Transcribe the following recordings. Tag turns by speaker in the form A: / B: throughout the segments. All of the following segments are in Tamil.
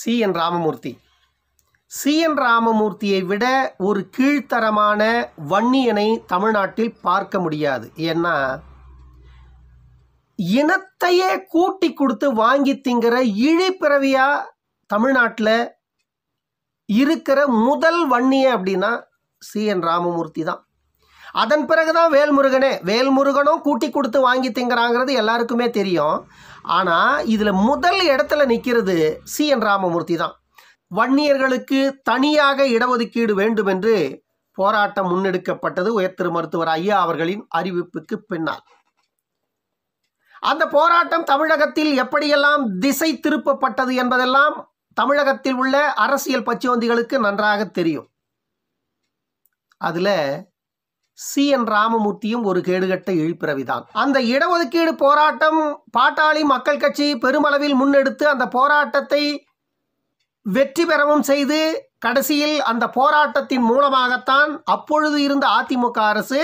A: C N Ramamurthy C N ராமமூர்த்தியை விட ஒரு கீழ்த்தரமான வன்னியனை தமிழ்நாட்டில் பார்க்க முடியாது ஏன்னா இனத்தையே கூட்டி கொடுத்து வாங்கி திங்கிற இழிப்பிறவியாக தமிழ்நாட்டில் இருக்கிற முதல் வன்னிய அப்படின்னா சி என் ராமமூர்த்தி தான் அதன் பிறகுதான் வேல்முருகனே வேல்முருகனும் கூட்டி கொடுத்து வாங்கி திங்கிறாங்கிறது எல்லாருக்குமே தெரியும் ஆனால் இதில் முதல் இடத்துல நிற்கிறது சி என் ராமமூர்த்தி தான் வன்னியர்களுக்கு தனியாக இடஒதுக்கீடு வேண்டும் என்று போராட்டம் முன்னெடுக்கப்பட்டது உயர்திரு மருத்துவர் ஐயா அவர்களின் அறிவிப்புக்கு பின்னால் அந்த போராட்டம் தமிழகத்தில் எப்படியெல்லாம் திசை திருப்பப்பட்டது என்பதெல்லாம் தமிழகத்தில் உள்ள அரசியல் பச்சோந்திகளுக்கு நன்றாக தெரியும் அதில் சி என் ராமமூர்த்தியும் ஒரு கேடுகட்ட இழிப்பிறவிதான் அந்த இடஒதுக்கீடு போராட்டம் பாட்டாளி மக்கள் கட்சி பெருமளவில் முன்னெடுத்து அந்த போராட்டத்தை வெற்றி பெறவும் செய்து கடைசியில் அந்த போராட்டத்தின் மூலமாகத்தான் அப்பொழுது இருந்த அதிமுக அரசு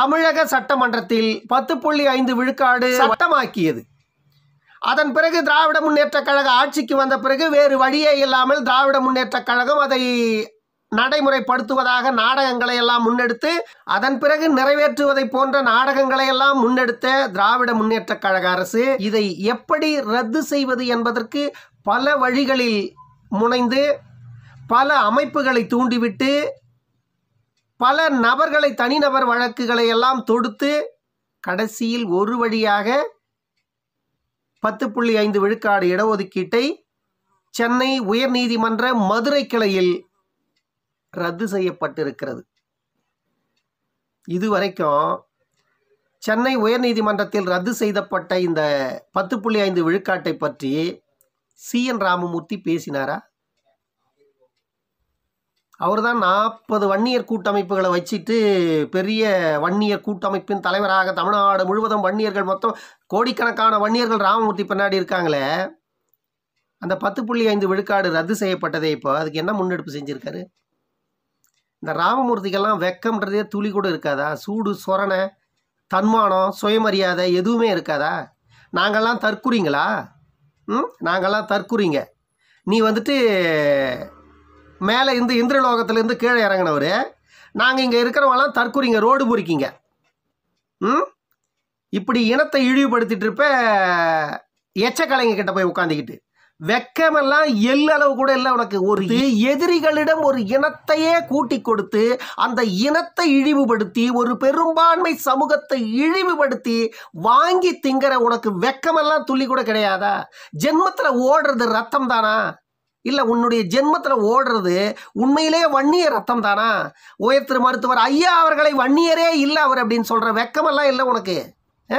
A: தமிழக சட்டமன்றத்தில் பத்து புள்ளி ஐந்து விழுக்காடு சட்டமாக்கியது அதன் பிறகு திராவிட முன்னேற்ற கழக ஆட்சிக்கு வந்த பிறகு வேறு வழியே இல்லாமல் திராவிட முன்னேற்ற கழகம் அதை நடைமுறைப்படுத்துவதாக நாடகங்களை எல்லாம் முன்னெடுத்து அதன் பிறகு நிறைவேற்றுவதை போன்ற நாடகங்களை எல்லாம் முன்னெடுத்த திராவிட முன்னேற்ற கழக அரசு இதை எப்படி ரத்து செய்வது என்பதற்கு பல வழிகளில் முனைந்து பல அமைப்புகளை தூண்டிவிட்டு பல நபர்களை தனிநபர் வழக்குகளை எல்லாம் தொடுத்து கடைசியில் ஒரு வழியாக பத்து புள்ளி ஐந்து விழுக்காடு இடஒதுக்கீட்டை சென்னை உயர்நீதிமன்ற மதுரை கிளையில் ரத்து செய்யப்பட்டிருக்கிறது இதுவரைக்கும் சென்னை உயர்நீதிமன்றத்தில் ரத்து செய்தப்பட்ட இந்த பத்து புள்ளி ஐந்து விழுக்காட்டை பற்றி சி என் ராமமூர்த்தி பேசினாரா அவர் தான் நாற்பது வன்னியர் கூட்டமைப்புகளை வச்சுட்டு பெரிய வன்னியர் கூட்டமைப்பின் தலைவராக தமிழ்நாடு முழுவதும் வன்னியர்கள் மொத்தம் கோடிக்கணக்கான வன்னியர்கள் ராமமூர்த்தி பின்னாடி இருக்காங்களே அந்த பத்து புள்ளி ஐந்து விழுக்காடு ரத்து செய்யப்பட்டதே இப்போ அதுக்கு என்ன முன்னெடுப்பு செஞ்சுருக்காரு இந்த ராமமூர்த்திக்கெல்லாம் வெக்கம்ன்றதே துளி கூட இருக்காதா சூடு சொரணை தன்மானம் சுயமரியாதை எதுவுமே இருக்காதா நாங்கள்லாம் தற்குறிங்களா ம் நாங்கள்லாம் தற்குறிங்க நீ வந்துட்டு மேலே இருந்து இந்திரலோகத்துலேருந்து கீழே இறங்கினவர் நாங்கள் இங்கே இருக்கிறவங்களாம் தற்குறிங்க ரோடு பொறிக்கிங்க ம் இப்படி இனத்தை இழிவுபடுத்திட்டு இருப்ப எச்சக்கலைங்க கிட்டே போய் உட்காந்துக்கிட்டு வெக்கமெல்லாம் எள்ளளவு கூட இல்லை உனக்கு ஒரு எதிரிகளிடம் ஒரு இனத்தையே கூட்டி கொடுத்து அந்த இனத்தை இழிவுபடுத்தி ஒரு பெரும்பான்மை சமூகத்தை இழிவுபடுத்தி வாங்கி திங்கிற உனக்கு வெக்கமெல்லாம் துள்ளி கூட கிடையாதா ஜென்மத்தில் ஓடுறது ரத்தம் தானா இல்லை உன்னுடைய ஜென்மத்தில் ஓடுறது உண்மையிலே வன்னியர் ரத்தம் தானா உயர்த்திரு மருத்துவர் ஐயா அவர்களை வன்னியரே இல்லை அவர் அப்படின்னு சொல்கிற வெக்கமெல்லாம் இல்லை உனக்கு ஆ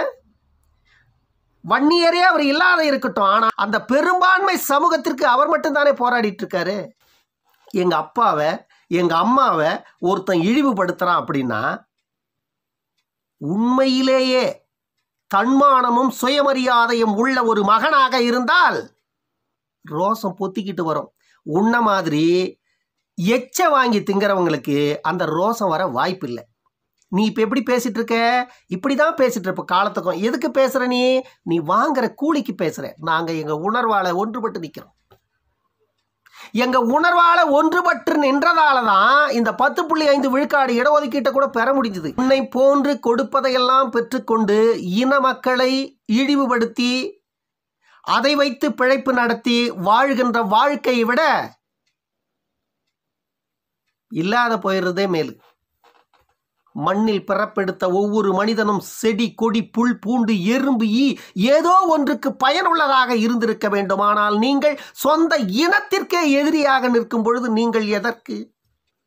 A: வன்னியரே அவர் இல்லாத இருக்கட்டும் ஆனால் அந்த பெரும்பான்மை சமூகத்திற்கு அவர் மட்டும்தானே போராடிட்டு இருக்காரு எங்கள் அப்பாவை எங்கள் அம்மாவை ஒருத்தன் இழிவுபடுத்துகிறான் அப்படின்னா உண்மையிலேயே தன்மானமும் சுயமரியாதையும் உள்ள ஒரு மகனாக இருந்தால் ரோசம் பொத்திக்கிட்டு வரும் உன்ன மாதிரி எச்ச வாங்கி திங்கிறவங்களுக்கு அந்த ரோசம் வர வாய்ப்பில்லை நீ இப்போ எப்படி பேசிகிட்டு இருக்க இப்படி தான் பேசிகிட்டு இருப்ப காலத்துக்கும் எதுக்கு பேசுகிற நீ நீ வாங்குற கூலிக்கு பேசுகிற நாங்கள் எங்கள் உணர்வால் ஒன்றுபட்டு நிற்கிறோம் எங்கள் உணர்வால் ஒன்றுபட்டு நின்றதால தான் இந்த பத்து புள்ளி ஐந்து விழுக்காடு இடஒதுக்கீட்டை கூட பெற முடிஞ்சது உன்னை போன்று கொடுப்பதையெல்லாம் பெற்றுக்கொண்டு இன மக்களை இழிவுபடுத்தி அதை வைத்து பிழைப்பு நடத்தி வாழ்கின்ற வாழ்க்கையை விட இல்லாத போயிடுறதே மேலு மண்ணில் பிறப்பெடுத்த ஒவ்வொரு மனிதனும் செடி கொடி புல் பூண்டு எறும்பு ஈ ஏதோ ஒன்றுக்கு பயனுள்ளதாக இருந்திருக்க வேண்டுமானால் நீங்கள் சொந்த இனத்திற்கே எதிரியாக நிற்கும் பொழுது நீங்கள் எதற்கு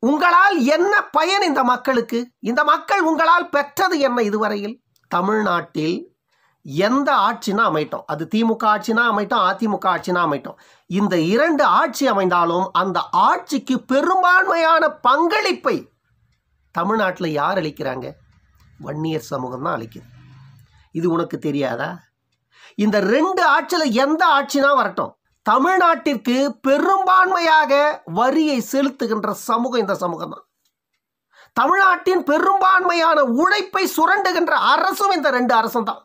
A: உங்களால் என்ன பயன் இந்த மக்களுக்கு இந்த மக்கள் உங்களால் பெற்றது என்ன இதுவரையில் தமிழ்நாட்டில் எந்த ஆட்சினா அமைட்டோம் அது திமுக ஆட்சினா அமைட்டோம் அதிமுக ஆட்சினா அமைட்டோம் இந்த இரண்டு ஆட்சி அமைந்தாலும் அந்த ஆட்சிக்கு பெரும்பான்மையான பங்களிப்பை தமிழ்நாட்டில் யார் அழிக்கிறாங்க வன்னியர் சமூகம் தான் அழிக்குது இது உனக்கு தெரியாதா இந்த ரெண்டு ஆட்சியில் எந்த ஆட்சினா வரட்டும் தமிழ்நாட்டிற்கு பெரும்பான்மையாக வரியை செலுத்துகின்ற சமூகம் இந்த சமூகம் தான் தமிழ்நாட்டின் பெரும்பான்மையான உழைப்பை சுரண்டுகின்ற அரசும் இந்த ரெண்டு அரசும் தான்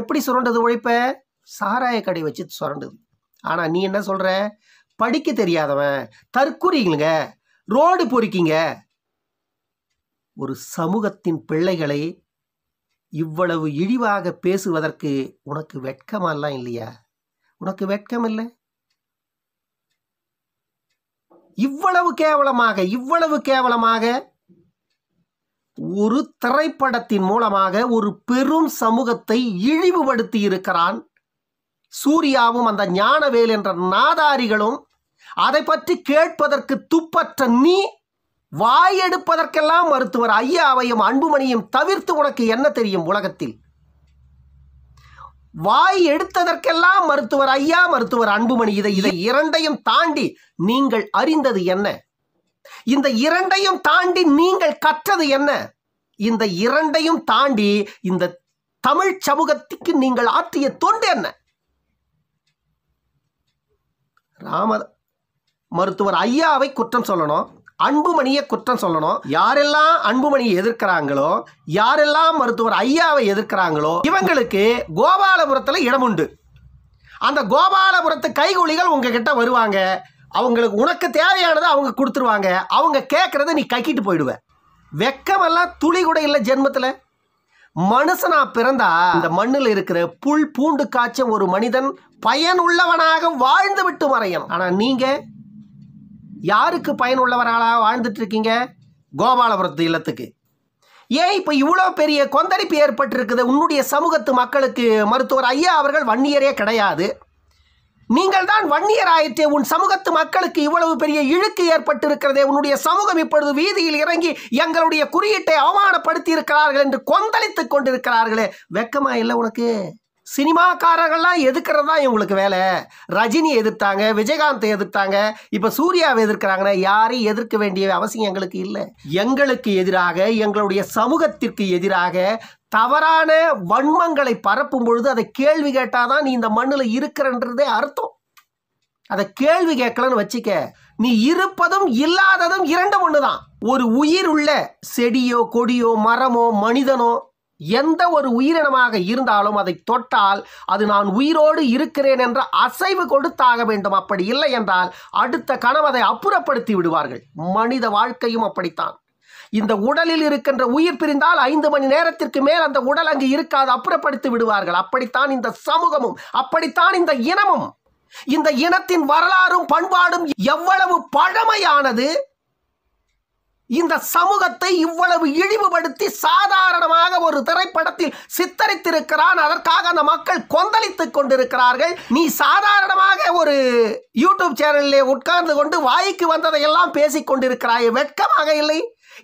A: எப்படி சுரண்டது உழைப்பை சாராய கடை வச்சு சுரண்டுது ஆனால் நீ என்ன சொல்கிற படிக்க தெரியாதவன் தற்கூறிங்களுங்க ரோடு பொறிக்கிங்க ஒரு சமூகத்தின் பிள்ளைகளை இவ்வளவு இழிவாக பேசுவதற்கு உனக்கு வெட்கமெல்லாம் இல்லையா உனக்கு வெட்கம் இல்லை இவ்வளவு கேவலமாக இவ்வளவு கேவலமாக ஒரு திரைப்படத்தின் மூலமாக ஒரு பெரும் சமூகத்தை இழிவுபடுத்தி இருக்கிறான் சூர்யாவும் அந்த ஞானவேல் என்ற நாதாரிகளும் அதை பற்றி கேட்பதற்கு துப்பற்ற நீ வாய் எடுப்பதற்கெல்லாம் மருத்துவர் ஐயாவையும் அன்புமணியும் தவிர்த்து உனக்கு என்ன தெரியும் உலகத்தில் வாய் எடுத்ததற்கெல்லாம் மருத்துவர் ஐயா மருத்துவர் அன்புமணி இதை இதை இரண்டையும் தாண்டி நீங்கள் அறிந்தது என்ன இந்த இரண்டையும் தாண்டி நீங்கள் கற்றது என்ன இந்த இரண்டையும் தாண்டி இந்த தமிழ் சமூகத்துக்கு நீங்கள் ஆற்றிய தொண்டு என்ன ராம மருத்துவர் ஐயாவை குற்றம் சொல்லணும் அன்புமணியை குற்றம் சொல்லணும் யாரெல்லாம் அன்புமணியை எதிர்க்கிறாங்களோ யாரெல்லாம் மருத்துவர் ஐயாவை எதிர்க்கிறாங்களோ இவங்களுக்கு கோபாலபுரத்தில் இடம் உண்டு அந்த கோபாலபுரத்து கைகூலிகள் உங்ககிட்ட வருவாங்க அவங்களுக்கு உனக்கு தேவையானதை அவங்க கொடுத்துருவாங்க அவங்க கேட்குறத நீ கக்கிட்டு போயிடுவ வெக்கமெல்லாம் துளி கூட இல்லை ஜென்மத்தில் மனுஷனாக பிறந்தா இந்த மண்ணில் இருக்கிற புல் பூண்டு காய்ச்ச ஒரு மனிதன் பயனுள்ளவனாக வாழ்ந்து விட்டு மறையணும் ஆனால் நீங்கள் யாருக்கு பயனுள்ளவர்களாக வாழ்ந்துட்டு இருக்கீங்க கோபாலபுரத்து இல்லத்துக்கு ஏன் இப்போ இவ்வளோ பெரிய கொந்தளிப்பு ஏற்பட்டிருக்குது உன்னுடைய சமூகத்து மக்களுக்கு மருத்துவர் ஐயா அவர்கள் வன்னியரே கிடையாது நீங்கள் தான் வன்னியர் ஆயிற்றே உன் சமூகத்து மக்களுக்கு இவ்வளவு பெரிய இழுக்கு ஏற்பட்டு இருக்கிறதே உன்னுடைய சமூகம் இப்பொழுது வீதியில் இறங்கி எங்களுடைய குறியீட்டை அவமானப்படுத்தி இருக்கிறார்கள் என்று கொந்தளித்து கொண்டிருக்கிறார்களே வெக்கமா இல்லை உனக்கு சினிமாக்காரர்கள்லாம் எதுக்கிறது தான் இவங்களுக்கு வேலை ரஜினி எதிர்த்தாங்க விஜயகாந்தை எதிர்த்தாங்க இப்போ சூர்யாவை எதிர்க்கிறாங்கன்னா யாரையும் எதிர்க்க வேண்டிய அவசியம் எங்களுக்கு இல்லை எங்களுக்கு எதிராக எங்களுடைய சமூகத்திற்கு எதிராக தவறான வன்மங்களை பரப்பும் பொழுது அதை கேள்வி கேட்டால் தான் நீ இந்த மண்ணில் இருக்கிறன்றதே அர்த்தம் அதை கேள்வி கேட்கலன்னு வச்சுக்க நீ இருப்பதும் இல்லாததும் இரண்டும் ஒன்று தான் ஒரு உயிர் உள்ள செடியோ கொடியோ மரமோ மனிதனோ எந்த ஒரு உயிரினமாக இருந்தாலும் அதை தொட்டால் அது நான் உயிரோடு இருக்கிறேன் என்ற அசைவு கொடுத்தாக வேண்டும் அப்படி இல்லை என்றால் அடுத்த கணவதை அப்புறப்படுத்தி விடுவார்கள் மனித வாழ்க்கையும் அப்படித்தான் இந்த உடலில் இருக்கின்ற உயிர் பிரிந்தால் ஐந்து மணி நேரத்திற்கு மேல் அந்த உடல் அங்கு இருக்காது அப்புறப்படுத்தி விடுவார்கள் அப்படித்தான் இந்த சமூகமும் அப்படித்தான் இந்த இனமும் இந்த இனத்தின் வரலாறும் பண்பாடும் எவ்வளவு பழமையானது இந்த சமூகத்தை இவ்வளவு இழிவுபடுத்தி சாதாரணமாக ஒரு திரைப்படத்தில் சித்தரித்திருக்கிறான் அதற்காக அந்த மக்கள் கொந்தளித்துக் கொண்டிருக்கிறார்கள் நீ சாதாரணமாக ஒரு யூடியூப் சேனலிலே உட்கார்ந்து கொண்டு வாய்க்கு வந்ததையெல்லாம் பேசிக் கொண்டிருக்கிறாய் வெட்கமாக இல்லை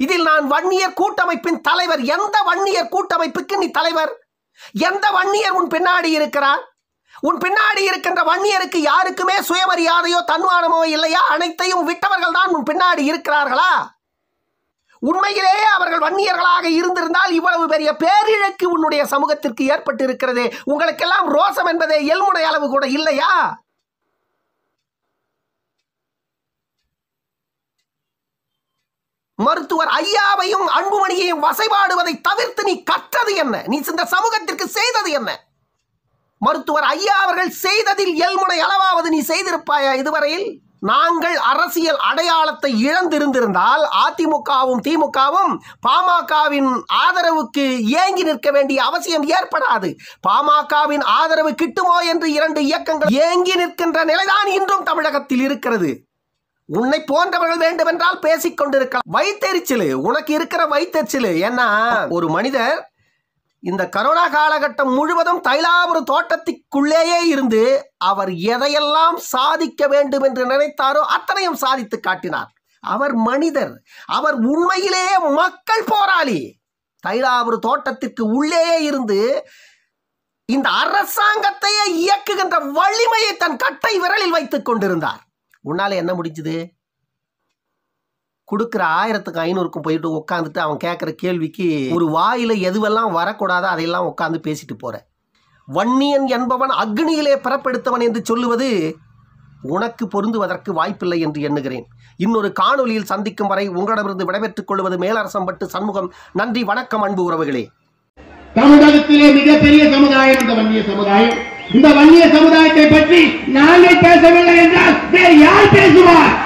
A: இதில் நான் வன்னியர் கூட்டமைப்பின் தலைவர் எந்த வன்னியர் கூட்டமைப்புக்கு நீ தலைவர் எந்த வன்னியர் உன் பின்னாடி இருக்கிறார் உன் பின்னாடி இருக்கின்ற வன்னியருக்கு யாருக்குமே சுயமரியாதையோ தன்மானமோ இல்லையா அனைத்தையும் விட்டவர்கள் தான் உன் பின்னாடி இருக்கிறார்களா உண்மையிலேயே அவர்கள் வன்னியர்களாக இருந்திருந்தால் இவ்வளவு பெரிய பேரிழக்கு உன்னுடைய சமூகத்திற்கு ஏற்பட்டு இருக்கிறது உங்களுக்கெல்லாம் ரோசம் என்பதே எல்முனை அளவு கூட இல்லையா மருத்துவர் ஐயாவையும் அன்புமணியையும் வசைபாடுவதை தவிர்த்து நீ கற்றது என்ன நீ இந்த சமூகத்திற்கு செய்தது என்ன மருத்துவர் ஐயா அவர்கள் செய்ததில் எல்முனை அளவாவது நீ செய்திருப்பாயா இதுவரையில் நாங்கள் அரசியல் அடையாளத்தை இழந்திருந்திருந்தால் அதிமுகவும் திமுகவும் பாமகவின் ஆதரவுக்கு ஏங்கி நிற்க வேண்டிய அவசியம் ஏற்படாது பாமகவின் ஆதரவு கிட்டுமோ என்று இரண்டு இயக்கங்கள் ஏங்கி நிற்கின்ற நிலைதான் இன்றும் தமிழகத்தில் இருக்கிறது உன்னை போன்றவர்கள் வேண்டுமென்றால் பேசிக் கொண்டிருக்கலாம் வயிற்றெரிச்சலு உனக்கு இருக்கிற வயிற்றெரிச்சலு ஏன்னா ஒரு மனிதர் இந்த கரோனா காலகட்டம் முழுவதும் தைலாபுர தோட்டத்திற்குள்ளேயே இருந்து அவர் எதையெல்லாம் சாதிக்க வேண்டும் என்று நினைத்தாரோ அத்தனையும் சாதித்து காட்டினார் அவர் மனிதர் அவர் உண்மையிலேயே மக்கள் போராளி தைலாபுர தோட்டத்திற்கு உள்ளேயே இருந்து இந்த அரசாங்கத்தையே இயக்குகின்ற வலிமையை தன் கட்டை விரலில் வைத்துக் கொண்டிருந்தார் உன்னால என்ன முடிஞ்சது கொடுக்குற ஆயிரத்துக்கு ஐநூறுக்கும் போயிட்டு உட்காந்துட்டு அவன் கேட்குற கேள்விக்கு ஒரு வாயில் எதுவெல்லாம் வரக்கூடாதோ அதையெல்லாம் உட்காந்து பேசிட்டு போகிறேன் வன்னியன் என்பவன் அக்னியிலே பிறப்பெடுத்தவன் என்று சொல்லுவது உனக்கு பொருந்துவதற்கு வாய்ப்பில்லை என்று எண்ணுகிறேன் இன்னொரு காணொலியில் சந்திக்கும் வரை உங்களிடமிருந்து விடைபெற்றுக் கொள்வது மேலரசம் பட்டு சண்முகம் நன்றி வணக்கம் அன்பு உறவுகளே
B: தமிழகத்திலே மிகப்பெரிய
A: சமுதாயம் இந்த வன்னிய சமுதாயம் இந்த வன்னிய சமுதாயத்தை பற்றி நாங்கள் பேசவில்லை என்றால் வேறு யார் பேசுவார்